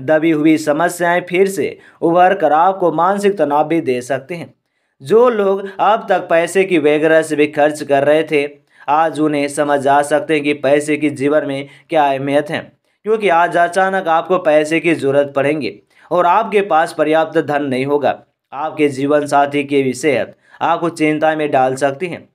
दबी हुई समस्याएं फिर से उभर कर आपको मानसिक तनाव भी दे सकते हैं जो लोग अब तक पैसे की वगैरह से भी खर्च कर रहे थे आज उन्हें समझ आ सकते हैं कि पैसे की जीवन में क्या अहमियत है क्योंकि आज अचानक आपको पैसे की जरूरत पड़ेगी और आपके पास पर्याप्त धन नहीं होगा आपके जीवन साथी के भी सेहत आपको चिंता में डाल सकती हैं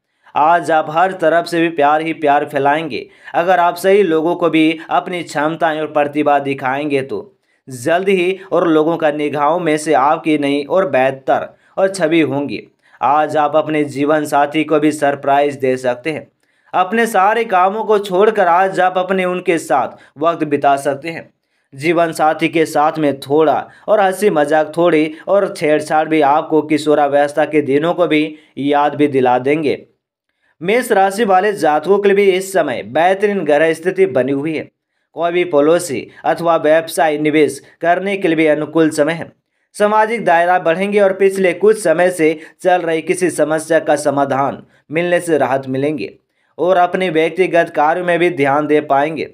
आज आप हर तरफ से भी प्यार ही प्यार फैलाएंगे अगर आप सही लोगों को भी अपनी क्षमताएं और प्रतिभा दिखाएंगे तो जल्द ही और लोगों का निगाहों में से आपकी नई और बेहतर और छवि होंगी आज आप अपने जीवन साथी को भी सरप्राइज दे सकते हैं अपने सारे कामों को छोड़कर आज आप अपने उनके साथ वक्त बिता सकते हैं जीवन साथी के साथ में थोड़ा और हंसी मजाक थोड़ी और छेड़छाड़ भी आपको किशोरावस्था के दिनों को भी याद भी दिला देंगे मेष राशि वाले जातकों के लिए इस समय बेहतरीन ग्रह स्थिति बनी हुई है कोई भी पॉलिसी अथवा व्यवसाय निवेश करने के लिए अनुकूल समय है सामाजिक दायरा बढ़ेंगे और पिछले कुछ समय से चल रही किसी समस्या का समाधान मिलने से राहत मिलेंगे और अपने व्यक्तिगत कार्य में भी ध्यान दे पाएंगे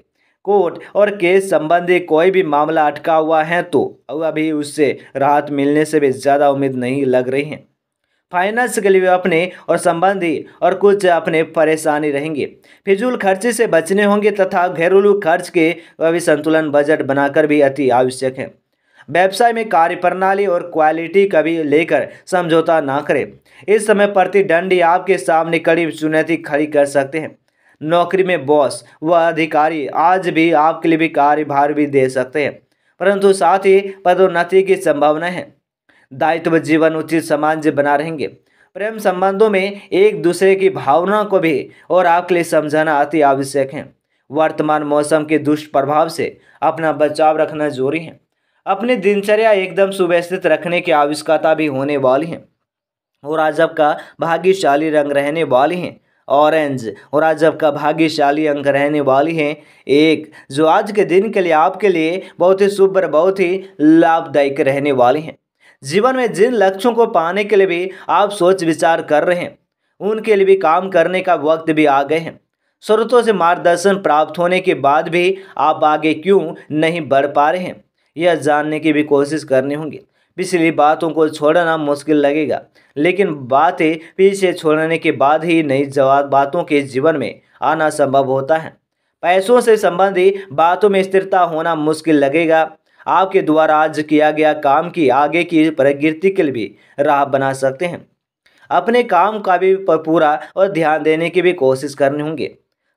कोर्ट और केस संबंधी कोई भी मामला अटका हुआ है तो अभी उससे राहत मिलने से भी ज़्यादा उम्मीद नहीं लग रही है फाइनेंस के लिए अपने और संबंधी और कुछ अपने परेशानी रहेंगे फिजूल खर्चे से बचने होंगे तथा घरेलू खर्च के भी संतुलन बजट बनाकर भी अति आवश्यक है व्यवसाय में कार्य प्रणाली और क्वालिटी का भी लेकर समझौता ना करें इस समय प्रतिद्वंदी आपके सामने कड़ी चुनौती खड़ी कर सकते हैं नौकरी में बॉस व अधिकारी आज भी आपके लिए भी कार्यभार भी दे सकते हैं परंतु साथ ही पदोन्नति की संभावना है दायित्व जीवन उचित समाज बना रहेंगे प्रेम संबंधों में एक दूसरे की भावना को भी और आपके लिए समझाना अति आवश्यक है वर्तमान मौसम के दुष्प्रभाव से अपना बचाव रखना जरूरी है अपनी दिनचर्या एकदम सुव्यवस्थित रखने की आवश्यकता भी होने वाली है और आज का भाग्यशाली रंग रहने वाली हैं ऑरेंज और आज का भाग्यशाली अंक रहने वाली हैं एक जो आज के दिन के लिए आपके लिए बहुत ही शुभ और बहुत ही लाभदायक रहने वाली हैं जीवन में जिन लक्ष्यों को पाने के लिए भी आप सोच विचार कर रहे हैं उनके लिए भी काम करने का वक्त भी आ गए हैं स्रोतों से मार्गदर्शन प्राप्त होने के बाद भी आप आगे क्यों नहीं बढ़ पा रहे हैं यह जानने की भी कोशिश करनी होगी पिछली बातों को छोड़ना मुश्किल लगेगा लेकिन बातें पीछे छोड़ने के बाद ही नई जवाब बातों के जीवन में आना संभव होता है पैसों से संबंधी बातों में स्थिरता होना मुश्किल लगेगा आपके द्वारा आज किया गया काम की आगे की प्रगति के लिए भी राह बना सकते हैं अपने काम का भी पूरा और ध्यान देने की भी कोशिश करनी होंगे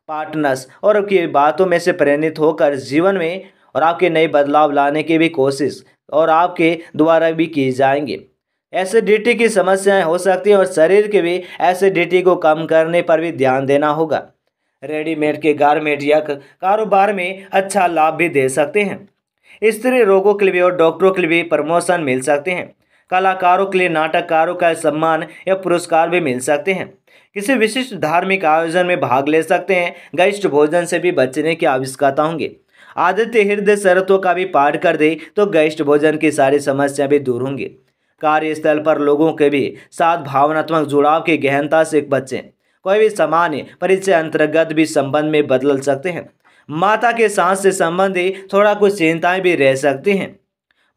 पार्टनर्स और की बातों में से प्रेरित होकर जीवन में और आपके नए बदलाव लाने की भी कोशिश और आपके द्वारा भी की जाएंगे एसिडिटी की समस्याएं हो सकती हैं और शरीर के भी एसिडिटी को कम करने पर भी ध्यान देना होगा रेडीमेड के गारमेट या कारोबार में अच्छा लाभ भी दे सकते हैं स्त्री रोगों के लिए और डॉक्टरों के लिए भी प्रमोशन मिल सकते हैं कलाकारों के लिए नाटककारों का सम्मान या पुरस्कार भी मिल सकते हैं किसी विशिष्ट धार्मिक आयोजन में भाग ले सकते हैं गरिष्ठ भोजन से भी बचने की आवश्यकता होंगी आदित्य हृदय शर्तों का भी पाठ कर दे तो गरिष्ठ भोजन की सारी समस्याएं भी दूर होंगी कार्यस्थल पर लोगों के भी साथ भावनात्मक जुड़ाव की गहनता से बचें कोई भी सामान्य परिचय अंतर्गत भी संबंध में बदल सकते हैं माता के सांस से संबंधित थोड़ा कुछ चिंताएं भी रह सकती हैं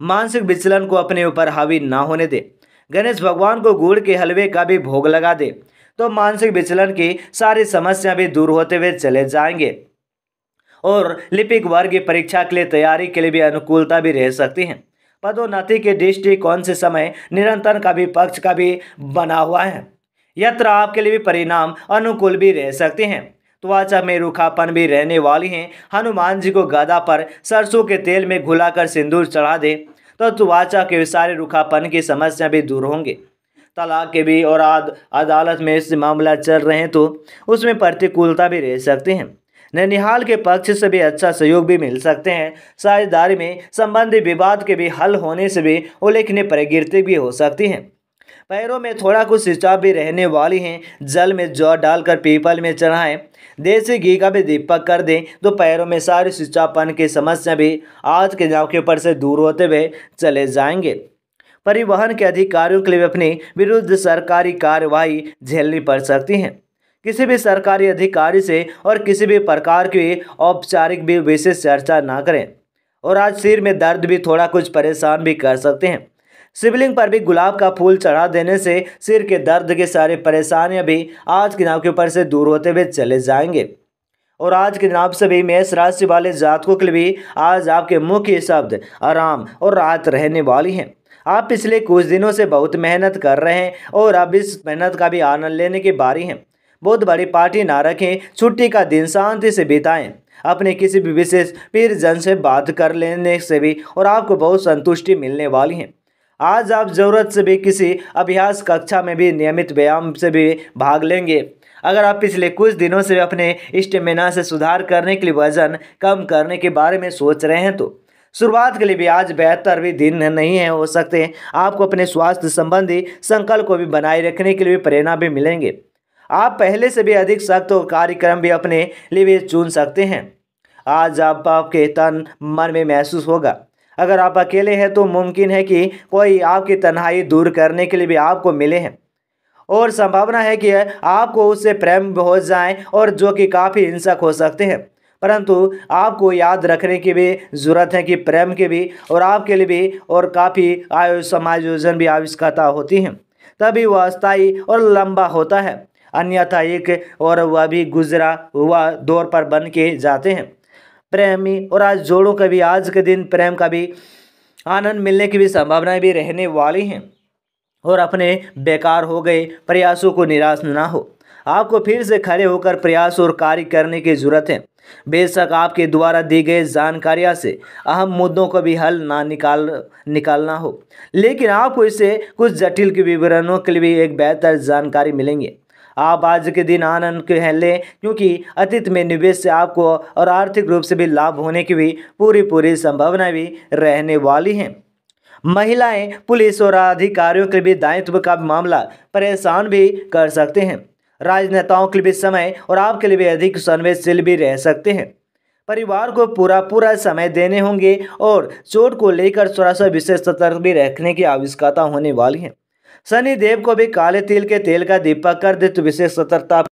मानसिक विचलन को अपने ऊपर हावी ना होने दें गणेश भगवान को गुड़ के हलवे का भी भोग लगा दे तो मानसिक विचलन की सारी समस्या भी दूर होते हुए चले जाएंगे और लिपिक वर्ग की परीक्षा के लिए तैयारी के लिए भी अनुकूलता भी रह सकती है पदोन्नति के दृष्टि कौन से समय निरंतर का भी पक्ष का भी बना हुआ है यत्र आपके लिए भी परिणाम अनुकूल भी रह सकते हैं त्वचा में रूखापन भी रहने वाली हैं हनुमान जी को गदा पर सरसों के तेल में घुलाकर सिंदूर चढ़ा दे तो त्वचा के सारे रूखापन की समस्या भी दूर होंगे तलाक के भी और आद, अदालत में इस मामला चल रहे हैं तो उसमें प्रतिकूलता भी रह सकती हैं ननिहाल के पक्ष से भी अच्छा सहयोग भी मिल सकते हैं साझेदारी में संबंधी विवाद के भी हल होने से भी उल्लेखनीय प्रगृति भी हो सकती है पैरों में थोड़ा कुछ सिंचा भी रहने वाली हैं जल में जौ डालकर पीपल में चढ़ाएं देसी घी का भी दीपक कर दें तो पैरों में सारी सिंचापन की समस्या भी आज के गाँव के ऊपर से दूर होते हुए चले जाएंगे परिवहन के अधिकारियों के लिए अपने विरुद्ध सरकारी कार्यवाही झेलनी पड़ सकती है किसी भी सरकारी अधिकारी से और किसी भी प्रकार की औपचारिक भी विशेष चर्चा ना करें और आज सिर में दर्द भी थोड़ा कुछ परेशान भी कर सकते हैं शिवलिंग पर भी गुलाब का फूल चढ़ा देने से सिर के दर्द के सारे परेशानियां भी आज के नाव के ऊपर से दूर होते हुए चले जाएंगे और आज के नाम से भी मेष राशि वाले जातकों के लिए आज आपके मुख्य शब्द आराम और राहत रहने वाली हैं आप पिछले कुछ दिनों से बहुत मेहनत कर रहे हैं और अब इस मेहनत का भी आनंद लेने की बारी है बहुत बड़ी पार्टी ना रखें छुट्टी का दिन शांति से बिताएं अपने किसी भी विशेष पीर जन से बात कर लेने से भी और आपको बहुत संतुष्टि मिलने वाली है आज आप ज़रूरत से भी किसी अभ्यास कक्षा में भी नियमित व्यायाम से भी भाग लेंगे अगर आप पिछले कुछ दिनों से अपने स्टेमिना से सुधार करने के लिए वजन कम करने के बारे में सोच रहे हैं तो शुरुआत के लिए भी आज बेहतर भी दिन नहीं है हो सकते आपको अपने स्वास्थ्य संबंधी संकल्प को भी बनाए रखने के लिए प्रेरणा भी मिलेंगे आप पहले से भी अधिक सख्त और कार्यक्रम भी अपने लिए भी चुन सकते हैं आज आप आपके तन मन में महसूस होगा अगर आप अकेले हैं तो मुमकिन है कि कोई आपकी तन्हाई दूर करने के लिए भी आपको मिले हैं और संभावना है कि आपको उससे प्रेम हो जाए और जो कि काफ़ी हिंसक हो सकते हैं परंतु आपको याद रखने की भी ज़रूरत है कि प्रेम के भी और आपके लिए भी और काफ़ी आयु समायोजन भी आवश्यकता होती है तभी वह अस्थायी और लंबा होता है अन्यथा एक और वह भी गुजरा हुआ दौर पर बन के जाते हैं प्रेमी और आज जोड़ों का भी आज के दिन प्रेम का भी आनंद मिलने की भी संभावनाएं भी रहने वाली हैं और अपने बेकार हो गए प्रयासों को निराश ना हो आपको फिर से खड़े होकर प्रयास और कार्य करने की ज़रूरत है बेशक आपके द्वारा दी गई जानकारियाँ से अहम मुद्दों को भी हल ना निकाल निकालना हो लेकिन आपको इसे कुछ जटिल के विवरणों के लिए भी एक बेहतर जानकारी मिलेंगे आप आज के दिन आनंद के हैं लें क्योंकि अतीत में निवेश से आपको और आर्थिक रूप से भी लाभ होने की भी पूरी पूरी संभावना भी रहने वाली हैं महिलाएं पुलिस और अधिकारियों के भी दायित्व का मामला परेशान भी कर सकते हैं राजनेताओं के लिए भी समय और आपके लिए भी अधिक संवेदशील भी रह सकते हैं परिवार को पूरा पूरा समय देने होंगे और चोट को लेकर थोड़ा सा विशेष सतर्क भी रखने की आवश्यकता होने वाली है सनी देव को भी काले तिल के तेल का दीपक कर दे तो विशेष सतर्कता